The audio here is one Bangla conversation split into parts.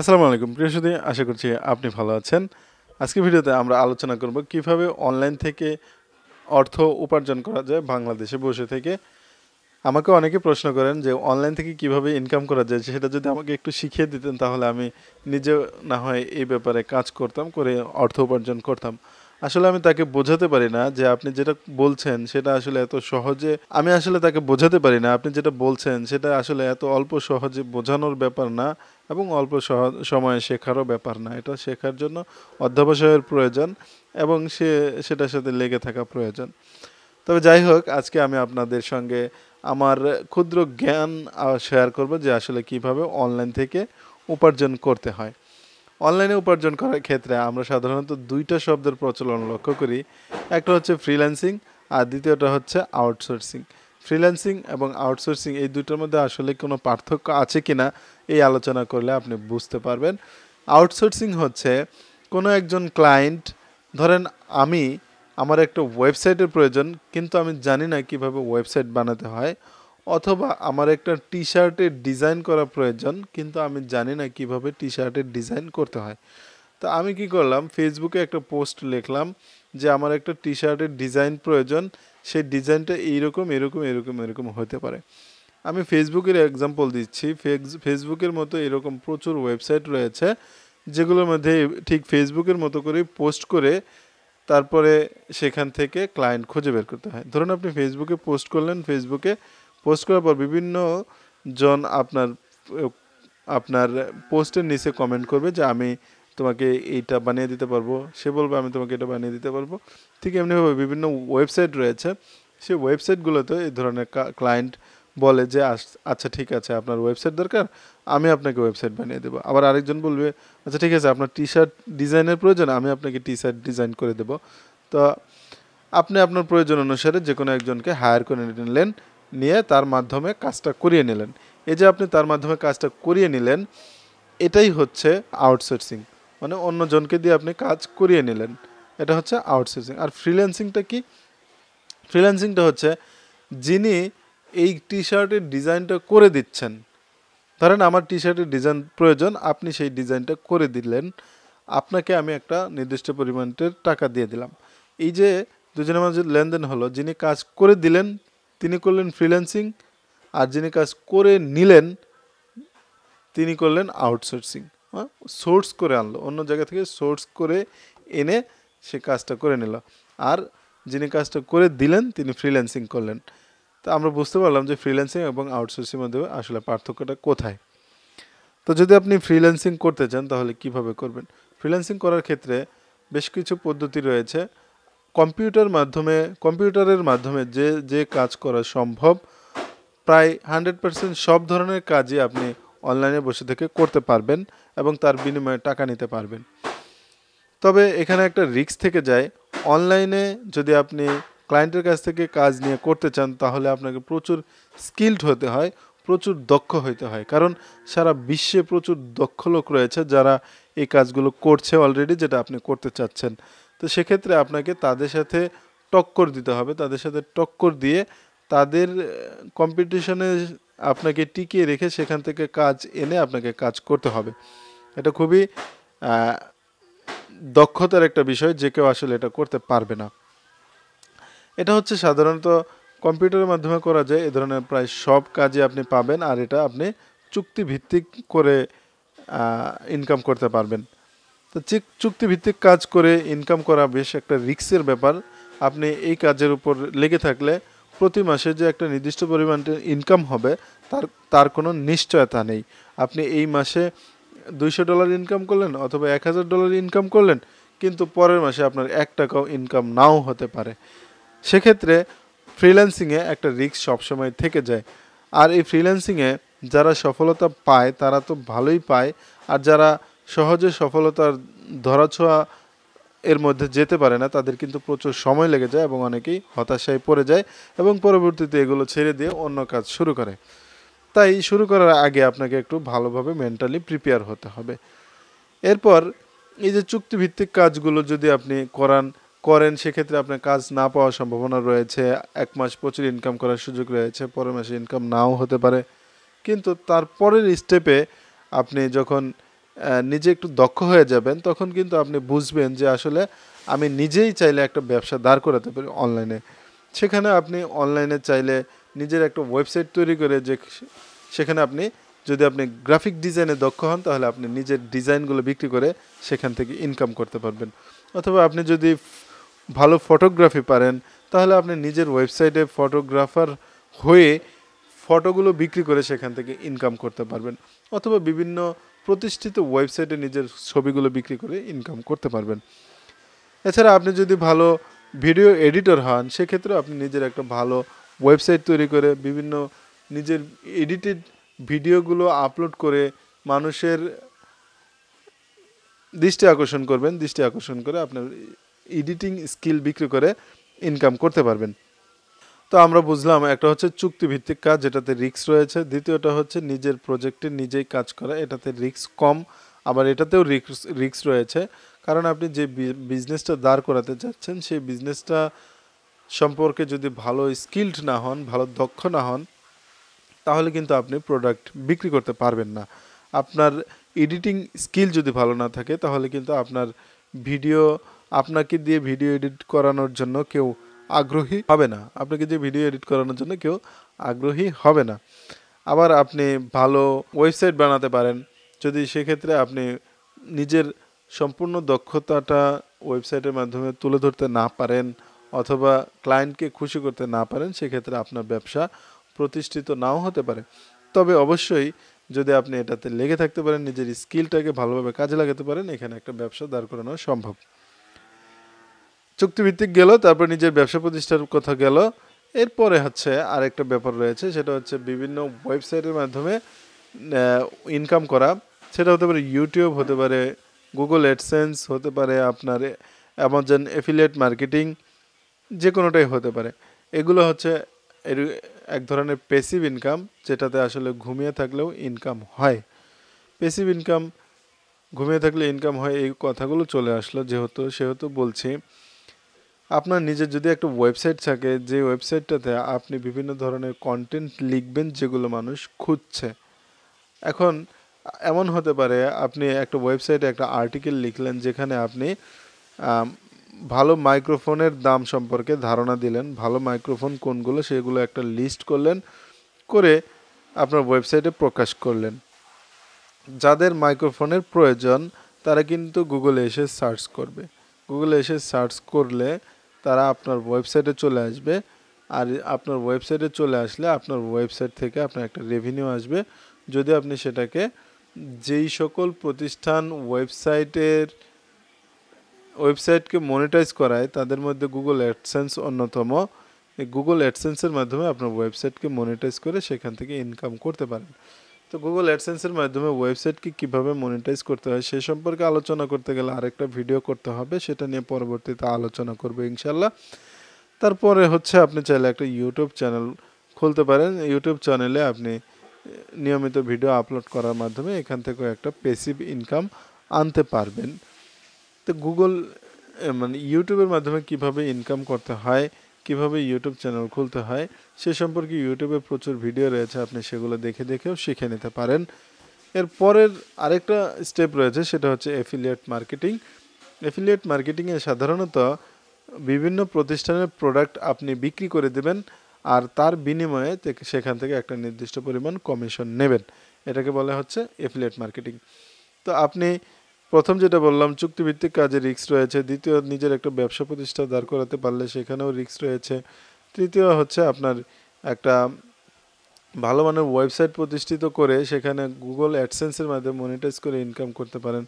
আসসালামু আলাইকুম প্রিয় আশা করছি আপনি ভালো আছেন আজকে ভিডিওতে আমরা আলোচনা করব কিভাবে অনলাইন থেকে অর্থ উপার্জন করা যায় বাংলাদেশে বসে থেকে আমাকে অনেকে প্রশ্ন করেন যে অনলাইন থেকে কিভাবে ইনকাম করা যায় সেটা যদি আমাকে একটু শিখিয়ে দিতেন তাহলে আমি নিজে না হয় এই ব্যাপারে কাজ করতাম করে অর্থ উপার্জন করতাম আসলে আমি তাকে বোঝাতে পারি না যে আপনি যেটা বলছেন সেটা আসলে এত সহজে আমি আসলে তাকে বোঝাতে পারি না আপনি যেটা বলছেন সেটা আসলে এত অল্প সহজে বোঝানোর ব্যাপার না এবং অল্প সময়ে শেখারও ব্যাপার না এটা শেখার জন্য অধ্যাবসায়ের প্রয়োজন এবং সে সেটার সাথে লেগে থাকা প্রয়োজন তবে যাই হোক আজকে আমি আপনাদের সঙ্গে আমার ক্ষুদ্র জ্ঞান শেয়ার করব যে আসলে কিভাবে অনলাইন থেকে উপার্জন করতে হয় অনলাইনে উপার্জন করার ক্ষেত্রে আমরা সাধারণত দুইটা শব্দের প্রচলন লক্ষ্য করি একটা হচ্ছে ফ্রিল্যান্সিং আর দ্বিতীয়টা হচ্ছে আউটসোর্সিং ফ্রিল্যান্সিং এবং আউটসোর্সিং এই দুটোর মধ্যে আসলে কোনো পার্থক্য আছে কি না এই আলোচনা করলে আপনি বুঝতে পারবেন আউটসোর্সিং হচ্ছে কোনো একজন ক্লায়েন্ট ধরেন আমি আমার একটা ওয়েবসাইটের প্রয়োজন কিন্তু আমি জানি না কিভাবে ওয়েবসাইট বানাতে হয় অথবা আমার একটা টি শার্টের ডিজাইন করা প্রয়োজন কিন্তু আমি জানি না কিভাবে টি শার্টের ডিজাইন করতে হয় তো আমি কি করলাম ফেসবুকে একটা পোস্ট লিখলাম যে আমার একটা টি শার্টের ডিজাইন প্রয়োজন সেই ডিজাইনটা এইরকম এরকম এরকম এরকম হতে পারে আমি ফেসবুকের এক্সাম্পল দিচ্ছি ফেসবুকের মতো এরকম প্রচুর ওয়েবসাইট রয়েছে যেগুলোর মধ্যে ঠিক ফেসবুকের মতো করে পোস্ট করে তারপরে সেখান থেকে ক্লায়েন্ট খুঁজে বের করতে হয় ধরুন আপনি ফেসবুকে পোস্ট করলেন ফেসবুকে পোস্ট করার পর বিভিন্ন জন আপনার আপনার পোস্টের নিচে কমেন্ট করবে যে আমি তোমাকে এইটা বানিয়ে দিতে পারবো সে বলবে আমি তোমাকে এটা বানিয়ে দিতে পারবো ঠিক এমনিভাবে বিভিন্ন ওয়েবসাইট রয়েছে সেই ওয়েবসাইটগুলোতে এই ধরনের ক্লায়েন্ট বলে যে আচ্ছা ঠিক আছে আপনার ওয়েবসাইট দরকার আমি আপনাকে ওয়েবসাইট বানিয়ে দেবো আবার আরেকজন বলবে আচ্ছা ঠিক আছে আপনার টি শার্ট ডিজাইনের প্রয়োজন আমি আপনাকে টি শার্ট ডিজাইন করে দেবো তো আপনি আপনার প্রয়োজন অনুসারে যে কোনো একজনকে হায়ার করে নিলেন নিয়ে তার মাধ্যমে কাজটা করিয়ে নিলেন এই যে আপনি তার মাধ্যমে কাজটা করিয়ে নিলেন এটাই হচ্ছে আউটসোর্সিং মানে অন্যজনকে দিয়ে আপনি কাজ করিয়ে নিলেন এটা হচ্ছে আউটসোর্সিং আর ফ্রিল্যান্সিংটা কি ফ্রিল্যান্সিংটা হচ্ছে যিনি এই টি শার্টের ডিজাইনটা করে দিচ্ছেন ধরেন আমার টি শার্টের ডিজাইন প্রয়োজন আপনি সেই ডিজাইনটা করে দিলেন আপনাকে আমি একটা নির্দিষ্ট পরিমাণের টাকা দিয়ে দিলাম এই যে দুজনের মাঝে লেনদেন হলো যিনি কাজ করে দিলেন তিনি করলেন ফ্রিল্যান্সিং আর যিনি কাজ করে নিলেন তিনি করলেন আউটসোর্সিং হ্যাঁ সোর্স করে আনলো অন্য জায়গা থেকে সোর্স করে এনে সে কাজটা করে নিল আর যিনি কাজটা করে দিলেন তিনি ফ্রিল্যান্সিং করলেন তো আমরা বুঝতে পারলাম যে ফ্রিল্যান্সিং এবং আউটসোর্সিং মধ্যে আসলে পার্থক্যটা কোথায় তো যদি আপনি ফ্রিল্যান্সিং করতে চান তাহলে কিভাবে করবেন ফ্রিল্যান্সিং করার ক্ষেত্রে বেশ কিছু পদ্ধতি রয়েছে কম্পিউটার মাধ্যমে কম্পিউটারের মাধ্যমে যে যে কাজ করা সম্ভব প্রায় হান্ড্রেড পার্সেন্ট সব ধরনের কাজই আপনি অনলাইনে বসে থেকে করতে পারবেন এবং তার বিনিময়ে টাকা নিতে পারবেন তবে এখানে একটা রিক্স থেকে যায় অনলাইনে যদি আপনি ক্লায়েন্টের কাছ থেকে কাজ নিয়ে করতে চান তাহলে আপনাকে প্রচুর স্কিলড হতে হয় প্রচুর দক্ষ হইতে হয় কারণ সারা বিশ্বে প্রচুর দক্ষ লোক রয়েছে যারা এই কাজগুলো করছে অলরেডি যেটা আপনি করতে চাচ্ছেন তো সেক্ষেত্রে আপনাকে তাদের সাথে টক্কর দিতে হবে তাদের সাথে টক্কর দিয়ে তাদের কম্পিটিশনে আপনাকে টিকিয়ে রেখে সেখান থেকে কাজ এনে আপনাকে কাজ করতে হবে এটা খুবই দক্ষতার একটা বিষয় যে কেউ আসলে এটা করতে পারবে না এটা হচ্ছে সাধারণত কম্পিউটারের মাধ্যমে করা যায় এ ধরনের প্রায় সব কাজে আপনি পাবেন আর এটা আপনি চুক্তিভিত্তিক করে ইনকাম করতে পারবেন তো চুক্তিভিত্তিক কাজ করে ইনকাম করা বেশ একটা রিক্সের ব্যাপার আপনি এই কাজের উপর লেগে থাকলে প্রতি মাসে যে একটা নির্দিষ্ট পরিমাণ ইনকাম হবে তার তার কোনো নিশ্চয়তা নেই আপনি এই মাসে দুইশো ডলার ইনকাম করলেন অথবা এক হাজার ডলার ইনকাম করলেন কিন্তু পরের মাসে আপনার এক টাকাও ইনকাম নাও হতে পারে সেক্ষেত্রে ফ্রিল্যান্সিংয়ে একটা রিস্ক সবসময় থেকে যায় আর এই ফ্রিল্যান্সিংয়ে যারা সফলতা পায় তারা তো ভালোই পায় আর যারা সহজে সফলতার ধরাছোঁয়া এর মধ্যে যেতে পারে না তাদের কিন্তু প্রচুর সময় লেগে যায় এবং অনেকেই হতাশায় পড়ে যায় এবং পরবর্তীতে এগুলো ছেড়ে দিয়ে অন্য কাজ শুরু করে তাই শুরু করার আগে আপনাকে একটু ভালোভাবে মেন্টালি প্রিপেয়ার হতে হবে এরপর এই যে চুক্তিভিত্তিক কাজগুলো যদি আপনি করান করেন সেক্ষেত্রে আপনার কাজ না পাওয়ার সম্ভাবনা রয়েছে এক মাস প্রচুর ইনকাম করার সুযোগ রয়েছে পরের মাসে ইনকাম নাও হতে পারে কিন্তু তারপরের স্টেপে আপনি যখন নিজে একটু দক্ষ হয়ে যাবেন তখন কিন্তু আপনি বুঝবেন যে আসলে আমি নিজেই চাইলে একটা ব্যবসা দাঁড় করাতে পারি অনলাইনে সেখানে আপনি অনলাইনে চাইলে নিজের একটা ওয়েবসাইট তৈরি করে যে সেখানে আপনি যদি আপনি গ্রাফিক ডিজাইনে দক্ষ হন তাহলে আপনি নিজের ডিজাইনগুলো বিক্রি করে সেখান থেকে ইনকাম করতে পারবেন অথবা আপনি যদি ভালো ফটোগ্রাফি পারেন তাহলে আপনি নিজের ওয়েবসাইটে ফটোগ্রাফার হয়ে ফটোগুলো বিক্রি করে সেখান থেকে ইনকাম করতে পারবেন অথবা বিভিন্ন প্রতিষ্ঠিত ওয়েবসাইটে নিজের ছবিগুলো বিক্রি করে ইনকাম করতে পারবেন এছাড়া আপনি যদি ভালো ভিডিও এডিটর হন সেক্ষেত্রে আপনি নিজের একটা ভালো ওয়েবসাইট তৈরি করে বিভিন্ন নিজের এডিটেড ভিডিওগুলো আপলোড করে মানুষের দৃষ্টি আকর্ষণ করবেন দৃষ্টি আকর্ষণ করে আপনার এডিটিং স্কিল বিক্রি করে ইনকাম করতে পারবেন তো আমরা বুঝলাম একটা হচ্ছে চুক্তিভিত্তিক কাজ যেটাতে রিক্স রয়েছে দ্বিতীয়টা হচ্ছে নিজের প্রজেক্টে নিজেই কাজ করা এটাতে রিক্স কম আবার এটাতেও রিক্স রিক্স রয়েছে কারণ আপনি যে বিজনেসটা দাঁড় করাতে চাচ্ছেন সেই বিজনেসটা সম্পর্কে যদি ভালো স্কিল্ড না হন ভালো দক্ষ না হন তাহলে কিন্তু আপনি প্রোডাক্ট বিক্রি করতে পারবেন না আপনার এডিটিং স্কিল যদি ভালো না থাকে তাহলে কিন্তু আপনার ভিডিও আপনাকে দিয়ে ভিডিও এডিট করানোর জন্য কেউ আগ্রহী হবে না আপনাকে দিয়ে ভিডিও এডিট করানোর জন্য কেউ আগ্রহী হবে না আবার আপনি ভালো ওয়েবসাইট বানাতে পারেন যদি সেক্ষেত্রে আপনি নিজের সম্পূর্ণ দক্ষতাটা ওয়েবসাইটের মাধ্যমে তুলে ধরতে না পারেন অথবা ক্লায়েন্টকে খুশি করতে না পারেন সেক্ষেত্রে আপনার ব্যবসা প্রতিষ্ঠিত নাও হতে পারে তবে অবশ্যই যদি আপনি এটাতে লেগে থাকতে পারেন নিজের স্কিলটাকে ভালোভাবে কাজে লাগাতে পারেন এখানে একটা ব্যবসা দাঁড় করানো সম্ভব চুক্তিভিত্তিক গেল তারপর নিজের ব্যবসা প্রতিষ্ঠার কথা গেল এরপরে হচ্ছে আরেকটা ব্যাপার রয়েছে সেটা হচ্ছে বিভিন্ন ওয়েবসাইটের মাধ্যমে ইনকাম করা সেটা হতে পারে ইউটিউব হতে পারে গুগল অ্যাডসেন্স হতে পারে আপনার অ্যামাজন এফিলিয়েট মার্কেটিং যে কোনোটাই হতে পারে এগুলো হচ্ছে এর এক ধরনের পেসিভ ইনকাম যেটাতে আসলে ঘুমিয়ে থাকলেও ইনকাম হয় পেসিভ ইনকাম ঘুমিয়ে থাকলে ইনকাম হয় এই কথাগুলো চলে আসলো যেহেতু সেহেতু বলছি আপনার নিজের যদি একটা ওয়েবসাইট থাকে যে ওয়েবসাইটটাতে আপনি বিভিন্ন ধরনের কন্টেন্ট লিখবেন যেগুলো মানুষ খুঁজছে এখন এমন হতে পারে আপনি একটা ওয়েবসাইটে একটা আর্টিকেল লিখলেন যেখানে আপনি ভালো মাইক্রোফোনের দাম সম্পর্কে ধারণা দিলেন ভালো মাইক্রোফোন কোনগুলো সেগুলো একটা লিস্ট করলেন করে আপনার ওয়েবসাইটে প্রকাশ করলেন যাদের মাইক্রোফোনের প্রয়োজন তারা কিন্তু গুগলে এসে সার্চ করবে গুগলে এসে সার্চ করলে তারা আপনার ওয়েবসাইটে চলে আসবে আর আপনার ওয়েবসাইটে চলে আসলে আপনার ওয়েবসাইট থেকে আপনার একটা রেভিনিউ আসবে যদি আপনি সেটাকে যেই সকল প্রতিষ্ঠান ওয়েবসাইটের ওয়েবসাইটকে মনিটাইজ করায় তাদের মধ্যে গুগল অ্যাডসেন্স অন্যতম গুগল অ্যাডসেন্সের মাধ্যমে আপনার ওয়েবসাইটকে মনিটাইজ করে সেখান থেকে ইনকাম করতে পারেন তো গুগল অ্যাডসেন্সের মাধ্যমে ওয়েবসাইটকে কিভাবে মনিটাইজ করতে হয় সে সম্পর্কে আলোচনা করতে গেলে আরেকটা ভিডিও করতে হবে সেটা নিয়ে পরবর্তীতে আলোচনা করবো ইনশাল্লাহ তারপরে হচ্ছে আপনি চাইলে একটা ইউটিউব চ্যানেল খুলতে পারেন ইউটিউব চ্যানেলে আপনি নিয়মিত ভিডিও আপলোড করার মাধ্যমে এখান থেকেও একটা পেসিভ ইনকাম আনতে পারবেন তো গুগল মানে ইউটিউবের মাধ্যমে কিভাবে ইনকাম করতে হয় কিভাবে ইউটিউব চ্যানেল খুলতে হয় সে সম্পর্কে ইউটিউবে প্রচুর ভিডিও রয়েছে আপনি সেগুলো দেখে দেখেও শিখে নিতে পারেন এর পরের আরেকটা স্টেপ রয়েছে সেটা হচ্ছে অ্যাফিলিয়েট মার্কেটিং অ্যাফিলিয়েট মার্কেটিংয়ে সাধারণত বিভিন্ন প্রতিষ্ঠানের প্রোডাক্ট আপনি বিক্রি করে দেবেন আর তার বিনিময়ে সেখান থেকে একটা নির্দিষ্ট পরিমাণ কমিশন নেবেন এটাকে বলা হচ্ছে এফিলিয়েট মার্কেটিং তো আপনি প্রথম যেটা বললাম চুক্তিভিত্তিক কাজে রিক্স রয়েছে দ্বিতীয় নিজের একটা ব্যবসা প্রতিষ্ঠা দাঁড় করাতে পারলে সেখানেও রিক্স রয়েছে তৃতীয় হচ্ছে আপনার একটা ভালো মানের ওয়েবসাইট প্রতিষ্ঠিত করে সেখানে গুগল অ্যাডসেন্সের মাধ্যমে মনিটাইজ করে ইনকাম করতে পারেন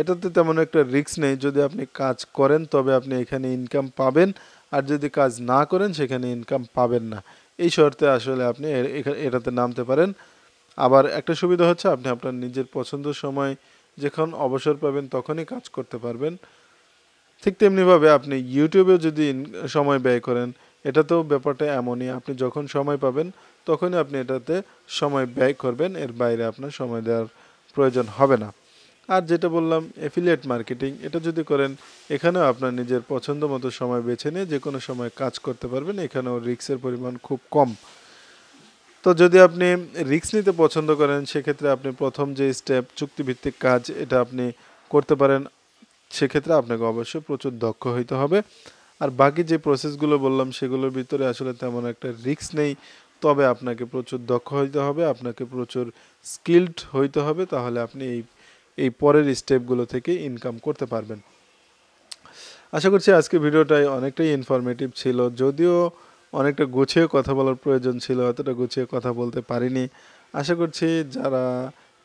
এটাতে তেমন একটা রিক্স নেই যদি আপনি কাজ করেন তবে আপনি এখানে ইনকাম পাবেন আর যদি কাজ না করেন সেখানে ইনকাম পাবেন না এই শর্তে আসলে আপনি এটাতে নামতে পারেন আবার একটা সুবিধা হচ্ছে আপনি আপনার নিজের পছন্দ সময় যখন অবসর পাবেন তখনই কাজ করতে পারবেন ঠিক তেমনিভাবে আপনি ইউটিউবেও যদি সময় ব্যয় করেন এটা তো ব্যাপারটা এমনই আপনি যখন সময় পাবেন তখনই আপনি এটাতে সময় ব্যয় করবেন এর বাইরে আপনার সময় দেওয়ার প্রয়োজন হবে না আর যেটা বললাম এফিলিয়েট মার্কেটিং এটা যদি করেন এখানেও আপনার নিজের পছন্দ মতো সময় বেছে নিয়ে যে কোনো সময় কাজ করতে পারবেন এখানেও রিক্সের পরিমাণ খুব কম তো যদি আপনি রিক্স নিতে পছন্দ করেন সেক্ষেত্রে আপনি প্রথম যে স্টেপ চুক্তিভিত্তিক কাজ এটা আপনি করতে পারেন সেক্ষেত্রে আপনাকে অবশ্যই প্রচুর দক্ষ হইতে হবে আর বাকি যে প্রসেসগুলো বললাম সেগুলোর ভিতরে আসলে তেমন একটা রিক্স নেই তবে আপনাকে প্রচুর দক্ষ হইতে হবে আপনাকে প্রচুর স্কিল্ড হইতে হবে তাহলে আপনি এই এই পরের স্টেপগুলো থেকে ইনকাম করতে পারবেন আশা করছি আজকে ভিডিওটাই অনেকটাই ইনফরমেটিভ ছিল যদিও অনেকটা গুছিয়ে কথা বলার প্রয়োজন ছিল অতটা গুছিয়ে কথা বলতে পারিনি আশা করছি যারা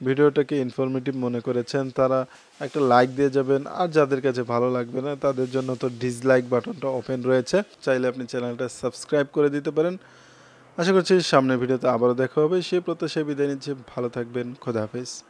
ভিডিওটাকে ইনফরমেটিভ মনে করেছেন তারা একটা লাইক দিয়ে যাবেন আর যাদের কাছে ভালো লাগবে না তাদের জন্য তো ডিসলাইক বাটনটা ওপেন রয়েছে চাইলে আপনি চ্যানেলটা সাবস্ক্রাইব করে দিতে পারেন আশা করছি সামনের ভিডিওতে আবারও দেখা হবে সেই প্রত্যাশায় বিদায় নিচ্ছে ভালো থাকবেন খোদা হাফেজ